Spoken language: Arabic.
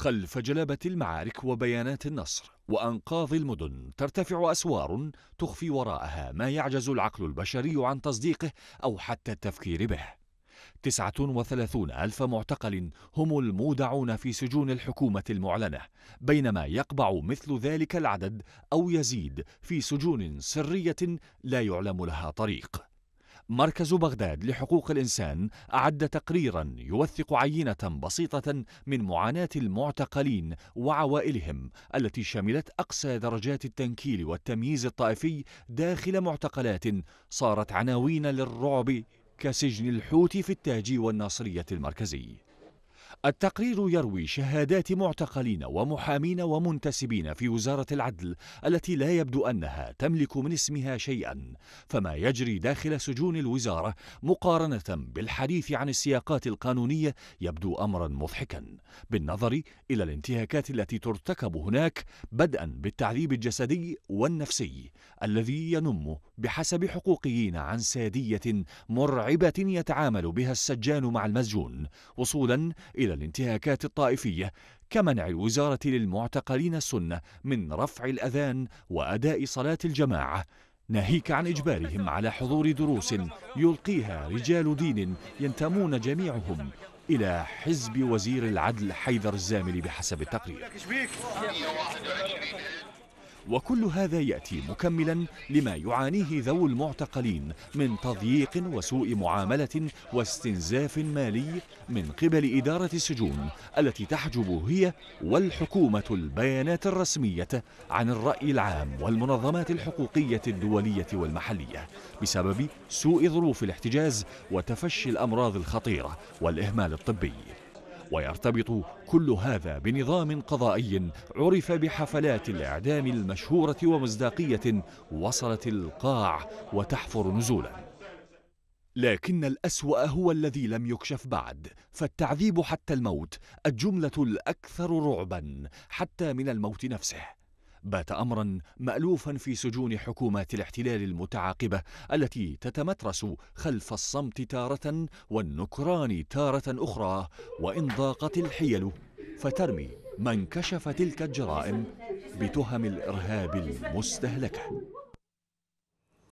خلف جلابة المعارك وبيانات النصر وأنقاض المدن ترتفع أسوار تخفي وراءها ما يعجز العقل البشري عن تصديقه أو حتى التفكير به تسعة وثلاثون ألف معتقل هم المودعون في سجون الحكومة المعلنة بينما يقبع مثل ذلك العدد أو يزيد في سجون سرية لا يعلم لها طريق مركز بغداد لحقوق الإنسان أعد تقريرا يوثق عينة بسيطة من معاناة المعتقلين وعوائلهم التي شملت أقصى درجات التنكيل والتمييز الطائفي داخل معتقلات صارت عناوين للرعب كسجن الحوت في التاج والناصرية المركزي التقرير يروي شهادات معتقلين ومحامين ومنتسبين في وزارة العدل التي لا يبدو أنها تملك من اسمها شيئا فما يجري داخل سجون الوزارة مقارنة بالحديث عن السياقات القانونية يبدو أمرا مضحكا بالنظر إلى الانتهاكات التي ترتكب هناك بدءا بالتعذيب الجسدي والنفسي الذي ينم بحسب حقوقيين عن سادية مرعبة يتعامل بها السجان مع المسجون وصولا إلى الانتهاكات الطائفية كمنع الوزارة للمعتقلين السنة من رفع الأذان وأداء صلاة الجماعة ناهيك عن إجبارهم على حضور دروس يلقيها رجال دين ينتمون جميعهم إلى حزب وزير العدل حيدر الزامل بحسب التقرير وكل هذا يأتي مكملا لما يعانيه ذوو المعتقلين من تضييق وسوء معاملة واستنزاف مالي من قبل إدارة السجون التي تحجب هي والحكومة البيانات الرسمية عن الرأي العام والمنظمات الحقوقية الدولية والمحلية بسبب سوء ظروف الاحتجاز وتفشي الأمراض الخطيرة والإهمال الطبي ويرتبط كل هذا بنظام قضائي عرف بحفلات الإعدام المشهورة ومصداقية وصلت القاع وتحفر نزولاً لكن الأسوأ هو الذي لم يكشف بعد فالتعذيب حتى الموت الجملة الأكثر رعبا حتى من الموت نفسه بات امرا مالوفا في سجون حكومات الاحتلال المتعاقبه التي تتمترس خلف الصمت تاره والنكران تاره اخرى وان ضاقت الحيل فترمي من كشف تلك الجرائم بتهم الارهاب المستهلكه